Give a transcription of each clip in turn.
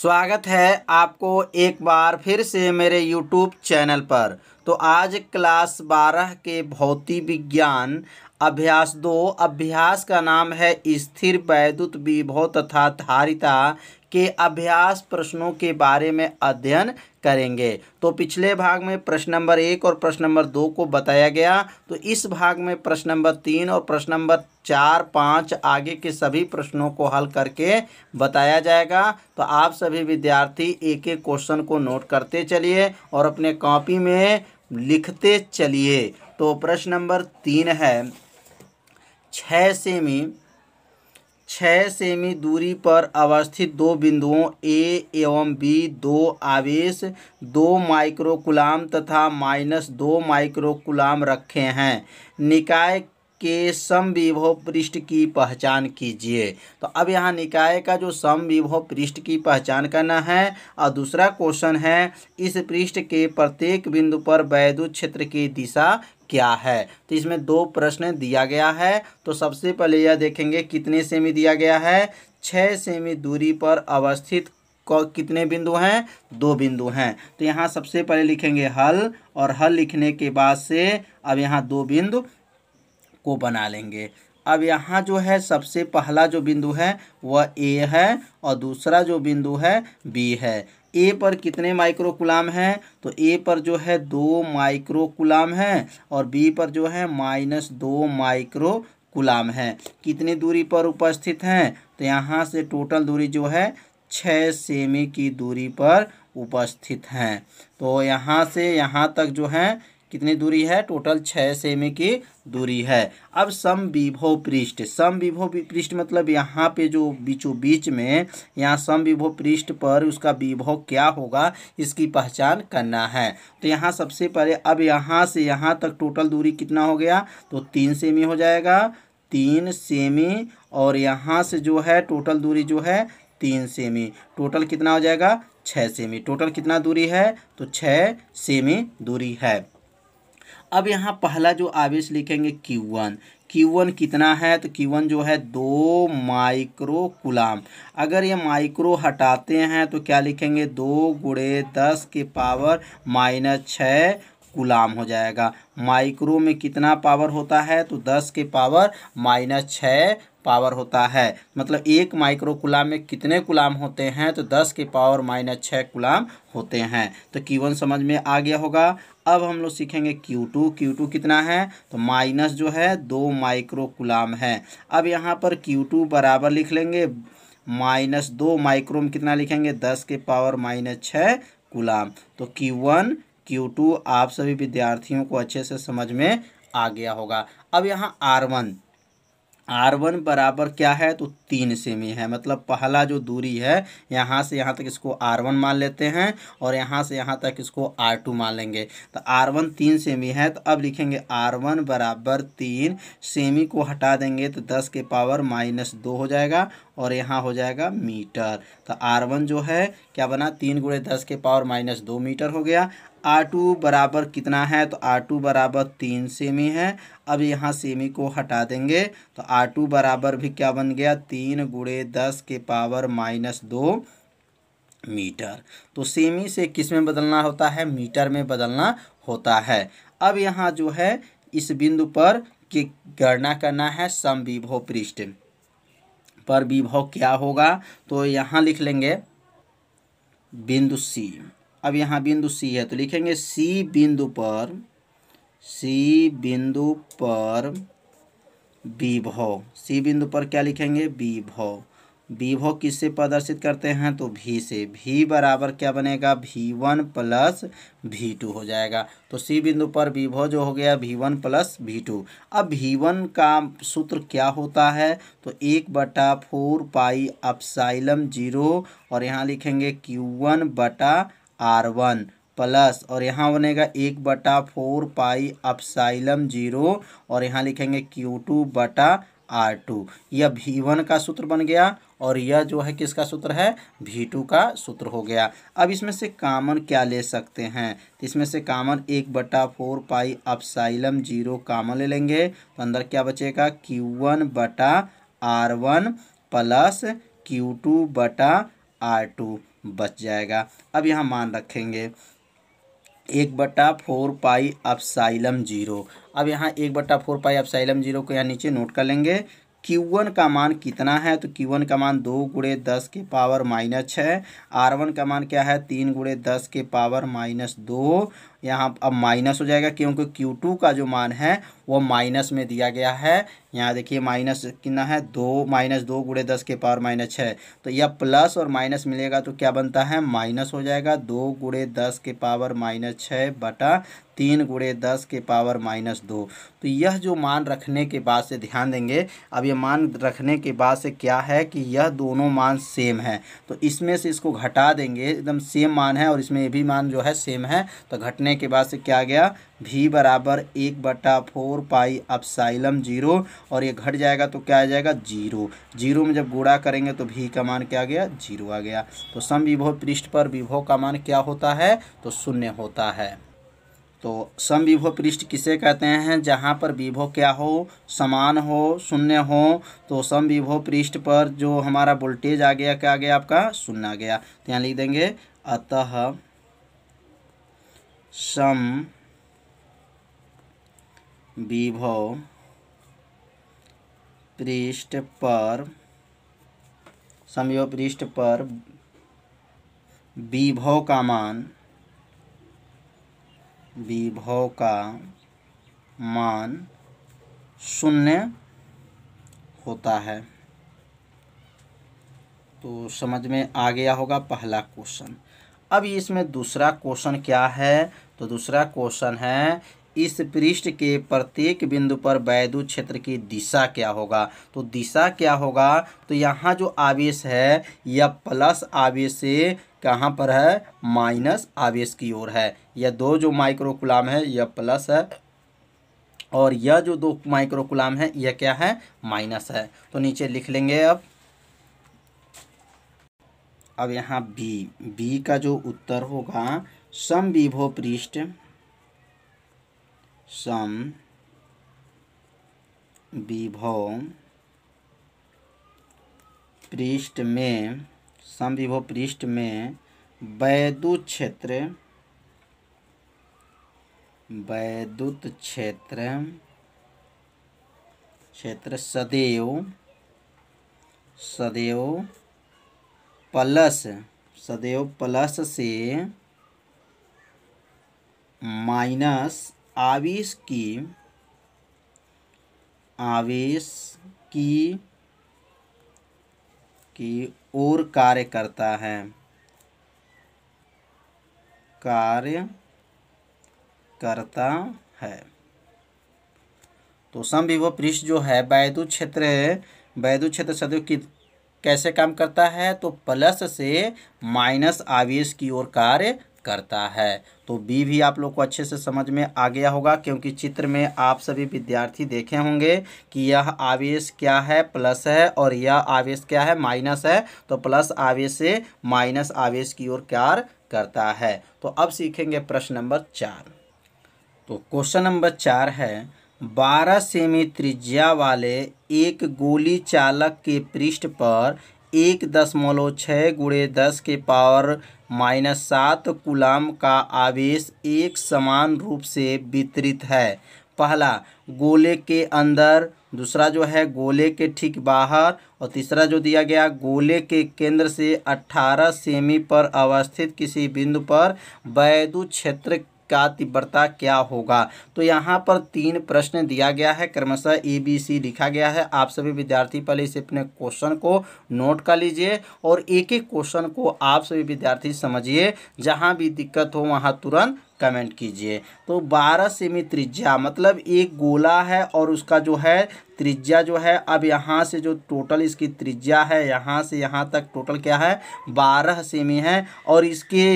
स्वागत है आपको एक बार फिर से मेरे YouTube चैनल पर तो आज क्लास 12 के भौतिक विज्ञान अभ्यास दो अभ्यास का नाम है स्थिर वैद्युत विभव तथा धारिता के अभ्यास प्रश्नों के बारे में अध्ययन करेंगे तो पिछले भाग में प्रश्न नंबर एक और प्रश्न नंबर दो को बताया गया तो इस भाग में प्रश्न नंबर तीन और प्रश्न नंबर चार पाँच आगे के सभी प्रश्नों को हल करके बताया जाएगा तो आप सभी विद्यार्थी एक एक क्वेश्चन को नोट करते चलिए और अपने कॉपी में लिखते चलिए तो प्रश्न नंबर तीन है छः सेमी छः सेमी दूरी पर अवस्थित दो बिंदुओं ए एवं बी दो आवेश दो माइक्रोकुलाम तथा माइनस दो माइक्रोकुलाम रखे हैं निकाय के सम विभव पृष्ठ की पहचान कीजिए तो अब यहाँ निकाय का जो सम विभव पृष्ठ की पहचान करना है और दूसरा क्वेश्चन है इस पृष्ठ के प्रत्येक बिंदु पर वैद्युत क्षेत्र की दिशा क्या है तो इसमें दो प्रश्न दिया गया है तो सबसे पहले यह देखेंगे कितने सेमी दिया गया है छः सेमी दूरी पर अवस्थित कितने बिंदु हैं दो बिंदु हैं तो यहाँ सबसे पहले लिखेंगे हल और हल लिखने के बाद से अब यहाँ दो बिंदु को बना लेंगे अब यहाँ जो है सबसे पहला जो बिंदु है वह ए है और दूसरा जो बिंदु है बी है ए पर कितने माइक्रोकुलाम हैं तो ए पर जो है दो माइक्रोकुलाम हैं और बी पर जो है माइनस दो माइक्रो कुलाम है कितनी दूरी पर उपस्थित हैं तो यहाँ से टोटल दूरी जो है छः सेमी की दूरी पर उपस्थित हैं तो यहाँ से यहाँ तक जो है कितनी दूरी है टोटल छः सेमी की दूरी है अब सम विभव पृष्ठ सम विभव पृष्ठ मतलब यहाँ पे जो बीचों बीच में यहाँ सम विभव पृष्ठ पर उसका विभव क्या होगा इसकी पहचान करना है तो यहाँ सबसे पहले अब यहाँ से यहाँ तक टोटल दूरी कितना हो गया तो तीन सेमी हो जाएगा तीन सेमी और यहाँ से जो है टोटल दूरी जो है तीन सेमी टोटल कितना हो जाएगा छः सेमी टोटल कितना दूरी है तो छः सेमी दूरी है अब यहाँ पहला जो आवेश लिखेंगे Q1 Q1 कितना है तो Q1 जो है दो माइक्रो कुलाम अगर ये माइक्रो हटाते हैं तो क्या लिखेंगे दो गुड़े दस के पावर माइनस छः गुलाम हो जाएगा माइक्रो में कितना पावर होता है तो दस के पावर माइनस छः पावर होता है मतलब एक माइक्रो कुलाम में कितने कुलाम होते हैं तो दस के पावर माइनस छः कुलाम होते हैं तो Q1 समझ में आ गया होगा अब हम लोग सीखेंगे Q2 Q2 कितना है तो माइनस जो है दो माइक्रो कुलाम है अब यहाँ पर Q2 बराबर लिख लेंगे माइनस दो माइक्रो में कितना लिखेंगे दस के पावर माइनस छः कुलाम तो Q1 Q2 आप सभी विद्यार्थियों को अच्छे से समझ में आ गया होगा अब यहाँ R1 आर वन बराबर क्या है तो तीन सेमी है मतलब पहला जो दूरी है यहाँ से यहाँ तक इसको आर वन मान लेते हैं और यहाँ से यहाँ तक इसको आर टू मान लेंगे तो आर वन तीन सेमी है तो अब लिखेंगे आर वन बराबर तीन सेमी को हटा देंगे तो दस के पावर माइनस दो हो जाएगा और यहाँ हो जाएगा मीटर तो आर वन जो है क्या बना तीन गुड़े दस के पावर माइनस दो मीटर हो गया आर टू बराबर कितना है तो आर टू बराबर तीन सेमी है अब यहाँ सेमी को हटा देंगे तो आर टू बराबर भी क्या बन गया तीन गुड़े दस के पावर माइनस दो मीटर तो सेमी से किस में बदलना होता है मीटर में बदलना होता है अब यहाँ जो है इस बिंदु पर की गणना करना है सम विभव पृष्ठ पर विभव क्या होगा तो यहाँ लिख लेंगे बिंदु सी अब यहाँ बिंदु सी है तो लिखेंगे सी बिंदु पर सी बिंदु पर विभव सी बिंदु पर क्या लिखेंगे विभव विभव किससे प्रदर्शित करते हैं तो भी से भी बराबर क्या बनेगा भी वन प्लस भी टू हो जाएगा तो सी बिंदु पर विभव जो हो गया भी वन प्लस भी टू अब भी वन का सूत्र क्या होता है तो एक बटा फोर पाई अपसाइलम जीरो और यहाँ लिखेंगे क्यू वन बटा आर वन प्लस और यहाँ बनेगा एक बटा फोर पाई अपसाइलम जीरो और यहाँ लिखेंगे क्यू टू बटा आर टू यह भी वन का सूत्र बन गया और यह जो है किसका सूत्र है भी टू का सूत्र हो गया अब इसमें से कामन क्या ले सकते हैं तो इसमें से कामन एक बटा फोर पाई अपसाइलम जीरो कामन ले लेंगे तो अंदर क्या बचेगा क्यू वन बटा R one plus Q two बटा आर टू बच जाएगा अब यहाँ मान रखेंगे एक बटा फोर पाई अपसाइलम जीरो अब यहाँ एक बटा फोर पाई अपसाइलम जीरो को यहाँ नीचे नोट कर लेंगे वन का मान कितना है तो वन का मान दो गुड़े दस के पावर माइनस छः आर वन का मान क्या है तीन गुड़े दस के पावर माइनस दो यहाँ अब माइनस हो जाएगा क्योंकि Q2 का जो मान है वो माइनस में दिया गया है यहाँ देखिए माइनस कितना है दो माइनस दो गुड़े दस के पावर माइनस छः तो यह प्लस और माइनस मिलेगा तो क्या बनता है माइनस हो जाएगा दो गुड़े दस के पावर माइनस छः बटा तीन गुड़े दस के पावर माइनस दो तो यह जो मान रखने के बाद से ध्यान देंगे अब यह मान रखने के बाद से क्या है कि यह दोनों मान सेम है तो इसमें से इसको घटा देंगे एकदम सेम मान है और इसमें ये भी मान जो है सेम है तो घटने करने के बाद से क्या गया भी बराबर एक बटा फोर पाई अपसाइलम जीरो और ये घट जाएगा तो क्या आ जाएगा जीरो जीरो में जब गुड़ा करेंगे तो भी का मान क्या गया जीरो आ गया तो सम विभव पृष्ठ पर विभव का मान क्या होता है तो शून्य होता है तो सम विभव पृष्ठ किसे कहते हैं जहाँ पर विभव क्या हो समान हो शून्य हो तो सम विभव पृष्ठ पर जो हमारा वोल्टेज आ गया क्या आ गया आपका शून्य आ गया तो यहाँ लिख देंगे अतः सम विभव पृष्ठ पर समय पृष्ठ पर विभव का मान विभव का मान शून्य होता है तो समझ में आ गया होगा पहला क्वेश्चन अब इसमें दूसरा क्वेश्चन क्या है तो दूसरा क्वेश्चन है इस पृष्ठ के प्रत्येक बिंदु पर वैद्युत क्षेत्र की दिशा क्या होगा तो दिशा क्या होगा तो यहाँ जो आवेश है यह प्लस आवेश से कहाँ पर है माइनस आवेश की ओर है यह दो जो माइक्रोकुलाम है यह प्लस है और यह जो दो माइक्रोकुलाम है यह क्या है माइनस है तो नीचे लिख लेंगे अब अब यहाँ बी बी का जो उत्तर होगा सम विभो पृष्ठ सम विभव पृष्ठ में सम विभव पृष्ठ में वैद्युत क्षेत्र वैद्युत क्षेत्र क्षेत्र सदैव सदैव प्लस सदैव प्लस से माइनस आवेश की आवेश की की ओर कार्य करता है कार्य करता है तो सम विभव पृष्ठ जो है वैद्युत क्षेत्र वैद्युत क्षेत्र सदैव कैसे काम करता है तो प्लस से माइनस आवेश की ओर कार्य करता है तो बी भी आप लोग को अच्छे से समझ में आ गया होगा क्योंकि चित्र में आप सभी विद्यार्थी देखे होंगे कि यह आवेश क्या है प्लस है और यह आवेश क्या है माइनस है तो प्लस आवेश से माइनस आवेश की ओर कार्य करता है तो अब सीखेंगे प्रश्न नंबर चार तो क्वेश्चन नंबर चार है बारह सेमी त्रिज्या वाले एक गोली चालक के पृष्ठ पर एक दशमलव छः गुड़े दस के पावर माइनस सात कुलाम का आवेश एक समान रूप से वितरित है पहला गोले के अंदर दूसरा जो है गोले के ठीक बाहर और तीसरा जो दिया गया गोले के केंद्र से 18 सेमी पर अवस्थित किसी बिंदु पर वैदु क्षेत्र का तीव्रता क्या होगा तो यहाँ पर तीन प्रश्न दिया गया है क्रमशः ए बी सी लिखा गया है आप सभी विद्यार्थी पहले इसे अपने क्वेश्चन को नोट कर लीजिए और एक एक क्वेश्चन को आप सभी विद्यार्थी समझिए जहाँ भी दिक्कत हो वहाँ तुरंत कमेंट कीजिए तो 12 सेमी त्रिज्या मतलब एक गोला है और उसका जो है त्रिज्या जो है अब यहाँ से जो टोटल इसकी त्रिज्या है यहाँ से यहाँ तक टोटल क्या है 12 सेमी है और इसके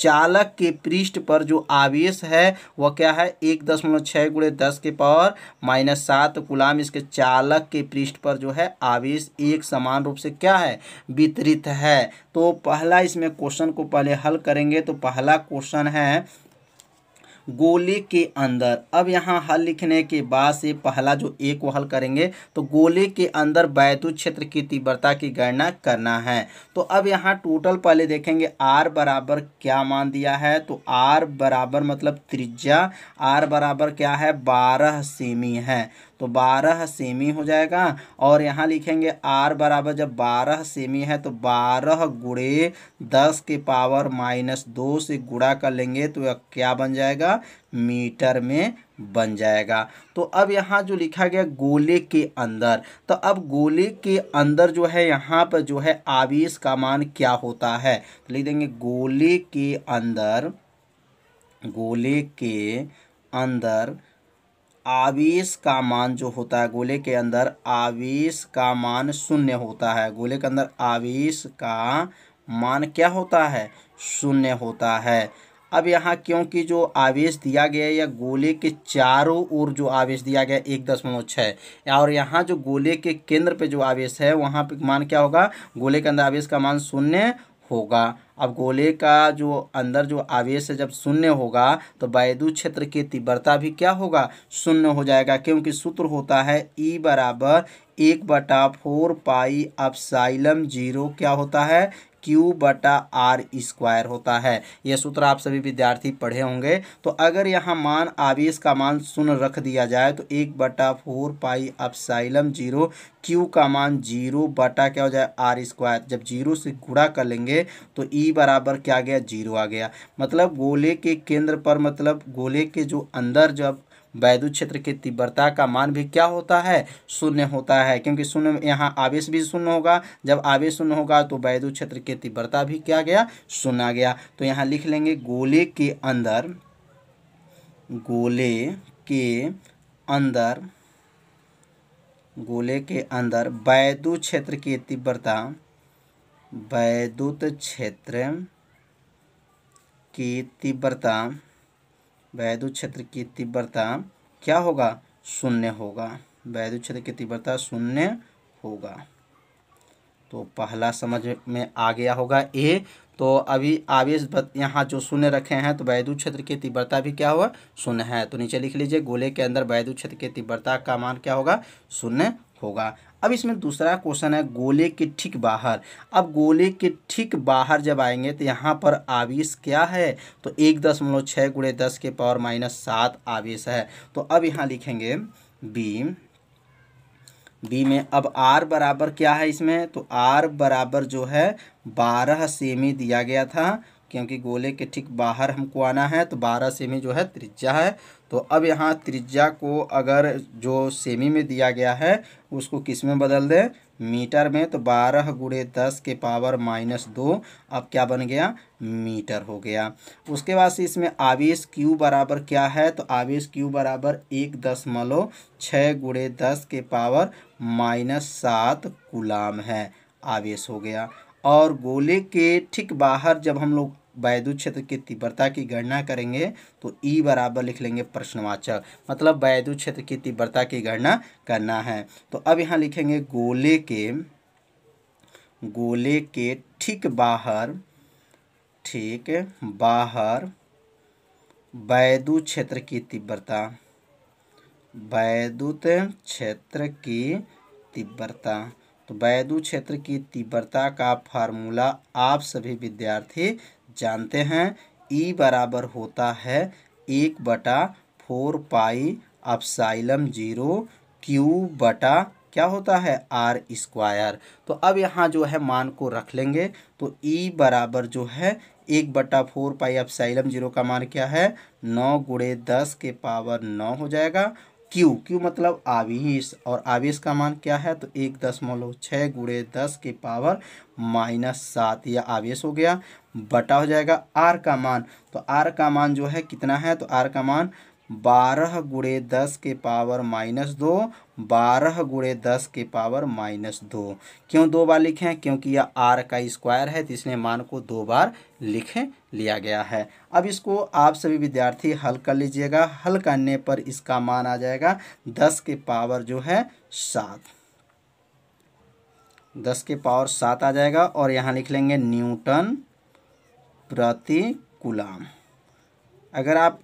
चालक के पृष्ठ पर जो आवेश है वह क्या है एक दशमलव छः गुड़े दस के पावर माइनस सात गुलाम इसके चालक के पृष्ठ पर जो है आवेश एक समान रूप से क्या है वितरित है तो पहला इसमें क्वेश्चन को पहले हल करेंगे तो पहला क्वेश्चन है गोले के अंदर अब यहाँ हल लिखने के बाद से पहला जो ए को हल करेंगे तो गोले के अंदर बैतु क्षेत्र की तीव्रता की गणना करना है तो अब यहाँ टोटल पहले देखेंगे आर बराबर क्या मान दिया है तो आर बराबर मतलब त्रिज्या आर बराबर क्या है बारह सेमी है तो बारह सेमी हो जाएगा और यहाँ लिखेंगे आर बराबर जब बारह सेमी है तो बारह गुड़े दस के पावर माइनस दो से गुड़ा कर लेंगे तो क्या बन जाएगा मीटर में बन जाएगा तो अब यहाँ जो लिखा गया गोले के अंदर तो अब गोले के अंदर जो है यहाँ पर जो है आवेश का मान क्या होता है तो लिख देंगे गोले के अंदर गोले के अंदर आवेश का मान जो होता है गोले के अंदर आवेश का मान शून्य होता है गोले के अंदर आवेश का मान क्या होता है शून्य होता है अब यहाँ क्योंकि जो आवेश दिया गया है या गोले के चारों ओर जो आवेश दिया गया एक दशमलव छः और यहाँ जो गोले के केंद्र पे जो आवेश है वहाँ पे मान क्या होगा गोले के अंदर आवेश का मान शून्य होगा अब गोले का जो अंदर जो आवेश है जब शून्य होगा तो वायदु क्षेत्र की तीव्रता भी क्या होगा शून्य हो जाएगा क्योंकि सूत्र होता है ई e बराबर एक बटा फोर पाई अब साइलम जीरो क्या होता है क्यू बटा आर स्क्वायर होता है यह सूत्र आप सभी विद्यार्थी पढ़े होंगे तो अगर यहाँ मान आवेश का मान शून्य रख दिया जाए तो एक बटा four pi epsilon zero Q का मान जीरो बटा क्या हो जाए आर स्क्वायर जब जीरो से गुणा कर लेंगे तो ई e बराबर क्या आ गया जीरो आ गया मतलब गोले के केंद्र पर मतलब गोले के जो अंदर जब वैद्युत क्षेत्र की तीव्रता का मान भी क्या होता है शून्य होता है क्योंकि शून्य यहाँ आवेश भी शून्य होगा जब आवेश शून्य होगा तो वैद्युत क्षेत्र की तीव्रता भी क्या गया शून्य गया तो यहाँ लिख लेंगे गोले के अंदर गोले के अंदर गोले के अंदर वैद्युत क्षेत्र की तीव्रता वैद्युत क्षेत्र की तीव्रता वैद्य क्षेत्र की तीव्रता क्या होगा शून्य होगा वैद्य क्षेत्र की तीव्रता शून्य होगा तो पहला समझ में आ गया होगा ए तो अभी आवेश यहाँ जो शून्य रखे हैं तो वैद्य क्षेत्र की तीव्रता भी क्या हुआ शून्य है तो नीचे लिख लीजिए गोले के अंदर वैद्य क्षेत्र की तीव्रता का मान क्या होगा शून्य होगा अब इसमें दूसरा क्वेश्चन है गोले के ठीक बाहर अब गोले के ठीक बाहर जब आएंगे तो यहाँ पर आवेश क्या है तो एक दशमलव छः गुड़े दस के पावर माइनस सात आवेश है तो अब यहाँ लिखेंगे बी बी में अब आर बराबर क्या है इसमें तो आर बराबर जो है बारह सेमी दिया गया था क्योंकि गोले के ठीक बाहर हमको आना है तो बारह सेमी जो है त्रिज्या है तो अब यहाँ त्रिज्या को अगर जो सेमी में दिया गया है उसको किस में बदल दें मीटर में तो बारह गुड़े दस के पावर माइनस दो अब क्या बन गया मीटर हो गया उसके बाद से इसमें आवेश क्यू बराबर क्या है तो आवेश क्यू बराबर एक दशमलव छः गुड़े दस के पावर माइनस सात गुलाम है आवेश हो गया और गोले के ठीक बाहर जब हम लोग वैद्युत क्षेत्र की तीव्रता की गणना करेंगे तो ई e बराबर लिख लेंगे प्रश्नवाचक मतलब वैद्युत क्षेत्र की तीव्रता की गणना करना है तो अब यहाँ लिखेंगे गोले के गोले के ठीक बाहर ठीक बाहर वैद्युत क्षेत्र की तीव्रता वैद्युत क्षेत्र की तीव्रता तो वैदु क्षेत्र की तीव्रता का फार्मूला आप सभी विद्यार्थी जानते हैं ई e बराबर होता है एक बटा four pi epsilon zero Q बटा क्या होता है आर स्क्वायर तो अब यहाँ जो है मान को रख लेंगे तो ई e बराबर जो है एक बटा फोर पाई अपसाइलम जीरो का मान क्या है नौ गुड़े दस के पावर नौ हो जाएगा क्यू क्यू मतलब आवेश और आवेश का मान क्या है तो एक दशमलव छः गुड़े दस के पावर माइनस सात यह आवेश हो गया बटा हो जाएगा आर का मान तो आर का मान जो है कितना है तो आर का मान बारह गुड़े दस के पावर माइनस दो बारह गुड़े दस के पावर माइनस दो क्यों दो बार लिखें क्योंकि यह आर का स्क्वायर है तो इसने मान को दो बार लिख लिया गया है अब इसको आप सभी विद्यार्थी हल कर लीजिएगा हल करने पर इसका मान आ जाएगा दस के पावर जो है सात दस के पावर सात आ जाएगा और यहाँ लिख लेंगे न्यूटन प्रति कुलाम अगर आप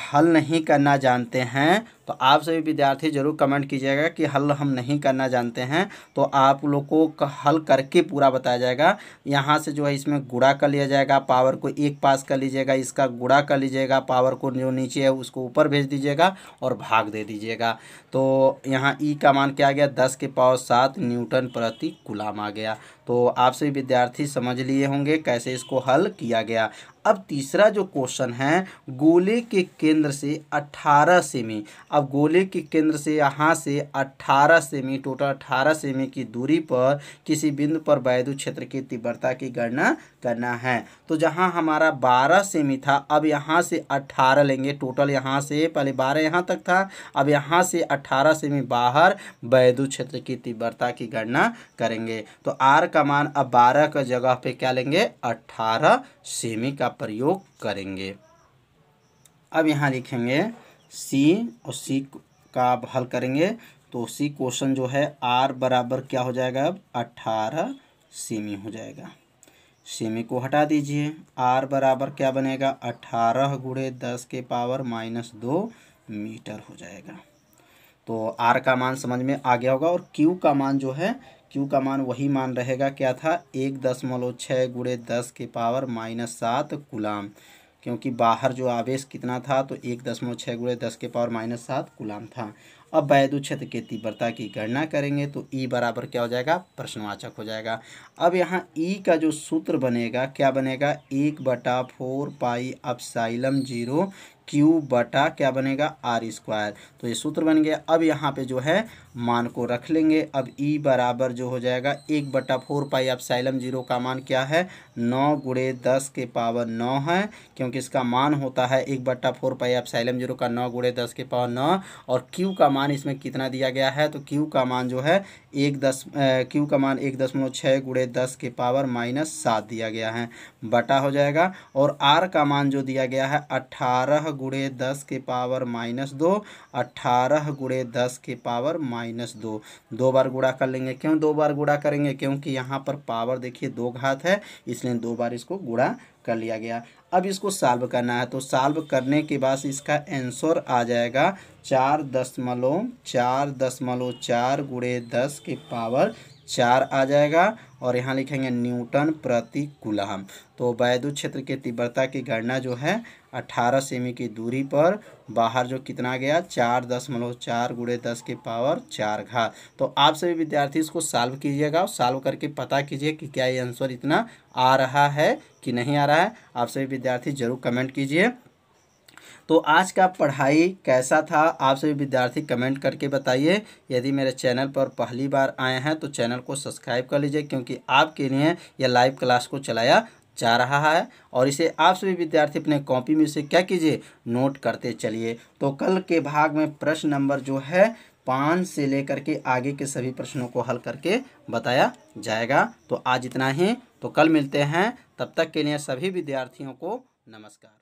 हल नहीं करना जानते हैं तो आप सभी विद्यार्थी ज़रूर कमेंट कीजिएगा कि हल हम नहीं करना जानते हैं तो आप लोग को हल करके पूरा बताया जाएगा यहाँ से जो है इसमें गुड़ा कर लिया जाएगा पावर को एक पास कर लीजिएगा इसका गुड़ा कर लीजिएगा पावर को जो नीचे है उसको ऊपर भेज दीजिएगा और भाग दे दीजिएगा तो यहाँ ई का मान क्या आ गया दस के पावर सात न्यूटन प्रति गुलाम आ गया तो आप सभी विद्यार्थी समझ लिए होंगे कैसे इसको हल किया गया अब तीसरा जो क्वेश्चन है गोले के केंद्र से 18 सेमी अब अब गोले के केंद्र से यहाँ से 18 सेमी टोटल 18 सेमी की दूरी पर किसी बिंदु पर वैद्युत क्षेत्र की तीव्रता की गणना करना है तो जहाँ हमारा 12 सेमी था अब यहाँ से 18 लेंगे टोटल यहाँ से पहले 12 यहाँ तक था अब यहाँ से 18 सेमी बाहर वैद्युत क्षेत्र की तीव्रता की गणना करेंगे तो आर का मान अब बारह का जगह पर क्या लेंगे अट्ठारह सेमी का प्रयोग करेंगे अब यहाँ लिखेंगे सी और सी का आप हल करेंगे तो सी क्वेश्चन जो है आर बराबर क्या हो जाएगा अब अट्ठारह सेमी हो जाएगा सेमी को हटा दीजिए आर बराबर क्या बनेगा अट्ठारह गुड़े दस के पावर माइनस दो मीटर हो जाएगा तो आर का मान समझ में आ गया होगा और क्यू का मान जो है क्यू का मान वही मान रहेगा क्या था एक दशमलव छः गुड़े दस के पावर माइनस सात गुलाम क्योंकि बाहर जो आवेश कितना था तो एक दशमलव छः गुड़े दस के पावर माइनस सात गुलाम था अब वैद्य क्षेत्र के तीव्रता की गणना करेंगे तो ई e बराबर क्या हो जाएगा प्रश्नवाचक हो जाएगा अब यहाँ ई e का जो सूत्र बनेगा क्या बनेगा एक बटा फोर पाई अब साइलम जीरो क्यू बटा क्या बनेगा आर स्क्वायर तो ये सूत्र बन गया अब यहाँ पे जो है मान को रख लेंगे अब ई e बराबर जो हो जाएगा एक बटा फोर पाई अब साइलम जीरो का मान क्या है नौ गुड़े दस के पावर नौ है क्योंकि इसका मान होता है एक बट्टा फोर पाई अब साइलम जीरो का नौ गुड़े दस के पावर नौ और क्यू का मान इसमें कितना दिया गया है तो क्यू का मान जो है एक दस क्यू का मान एक दशमलव छः गुड़े दस के पावर माइनस सात दिया गया है बटा हो जाएगा और आर का मान जो दिया गया है अट्ठारह गुड़े दस के पावर माइनस दो अट्ठारह गुड़े दस के पावर माइनस दो दो बार गुड़ा कर लेंगे क्यों दो बार गुड़ा करेंगे क्योंकि यहाँ पर पावर देखिए दो घात है इसलिए दो बार इसको गुड़ा कर लिया गया अब इसको सॉल्व करना है तो सॉल्व करने के बाद इसका आंसर आ जाएगा चार दशमलव चार दशमलव चार गुड़े दस के पावर चार आ जाएगा और यहाँ लिखेंगे न्यूटन प्रति गुलाम तो वैद्युत क्षेत्र के तीव्रता की गणना जो है अट्ठारह सेमी की दूरी पर बाहर जो कितना गया चार दशमलव चार गुड़े दस के पावर चार घात तो आप सभी विद्यार्थी इसको सॉल्व कीजिएगा और करके पता कीजिए कि क्या ये आंसर इतना आ रहा है कि नहीं आ रहा है आप सभी विद्यार्थी जरूर कमेंट कीजिए तो आज का पढ़ाई कैसा था आप सभी विद्यार्थी कमेंट करके बताइए यदि मेरे चैनल पर पहली बार आए हैं तो चैनल को सब्सक्राइब कर लीजिए क्योंकि आपके लिए यह लाइव क्लास को चलाया जा रहा है और इसे आप सभी विद्यार्थी अपने कॉपी में से क्या कीजिए नोट करते चलिए तो कल के भाग में प्रश्न नंबर जो है पाँच से लेकर के आगे के सभी प्रश्नों को हल करके बताया जाएगा तो आज इतना ही तो कल मिलते हैं तब तक के लिए सभी विद्यार्थियों को नमस्कार